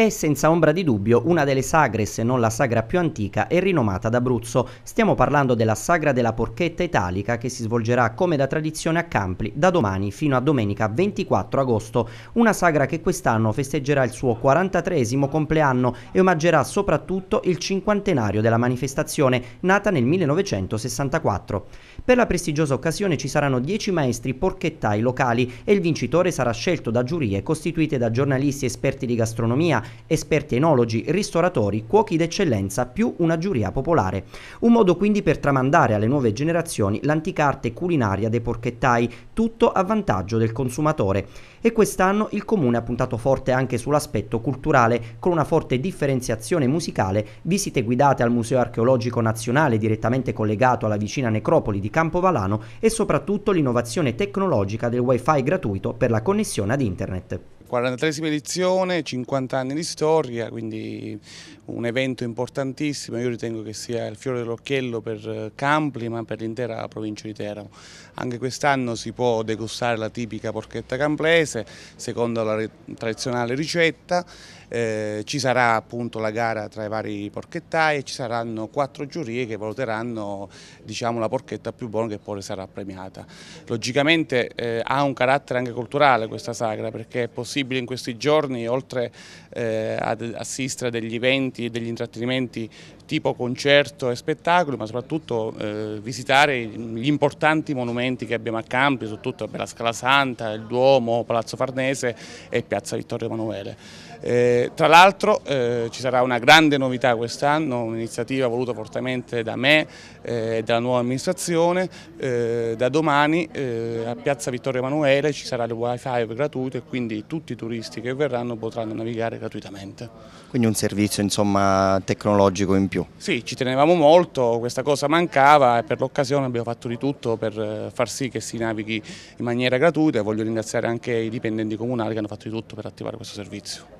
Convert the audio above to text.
È senza ombra di dubbio una delle sagre, se non la sagra più antica e rinomata d'Abruzzo. Stiamo parlando della Sagra della Porchetta Italica che si svolgerà come da tradizione a Campli da domani fino a domenica 24 agosto, una sagra che quest'anno festeggerà il suo 43 compleanno e omaggerà soprattutto il cinquantenario della manifestazione nata nel 1964. Per la prestigiosa occasione ci saranno 10 maestri porchettai locali e il vincitore sarà scelto da giurie costituite da giornalisti esperti di gastronomia, esperti enologi, ristoratori, cuochi d'eccellenza più una giuria popolare. Un modo quindi per tramandare alle nuove generazioni l'antica arte culinaria dei porchettai, tutto a vantaggio del consumatore. E quest'anno il comune ha puntato forte anche sull'aspetto culturale, con una forte differenziazione musicale, visite guidate al Museo Archeologico Nazionale direttamente collegato alla vicina necropoli di Campovalano e soprattutto l'innovazione tecnologica del wifi gratuito per la connessione ad internet. 43esima edizione, 50 anni di storia, quindi un evento importantissimo, io ritengo che sia il fiore dell'occhiello per eh, Campli ma per l'intera provincia di Teramo. Anche quest'anno si può degustare la tipica porchetta camplese, secondo la tradizionale ricetta, eh, ci sarà appunto la gara tra i vari porchettai e ci saranno quattro giurie che valuteranno diciamo, la porchetta più buona che poi sarà premiata. Logicamente eh, ha un carattere anche culturale questa sagra perché è possibile possibile in questi giorni, oltre eh, ad assistere a degli eventi e degli intrattenimenti tipo concerto e spettacolo, ma soprattutto eh, visitare gli importanti monumenti che abbiamo a Campi, soprattutto per la Scala Santa, il Duomo, Palazzo Farnese e Piazza Vittorio Emanuele. Eh, tra l'altro eh, ci sarà una grande novità quest'anno, un'iniziativa voluta fortemente da me eh, e dalla nuova amministrazione, eh, da domani a Piazza Vittorio Emanuele ci sarà il wifi gratuito e quindi tutti tutti i turisti che verranno potranno navigare gratuitamente. Quindi un servizio insomma, tecnologico in più? Sì, ci tenevamo molto, questa cosa mancava e per l'occasione abbiamo fatto di tutto per eh, far sì che si navighi in maniera gratuita e voglio ringraziare anche i dipendenti comunali che hanno fatto di tutto per attivare questo servizio.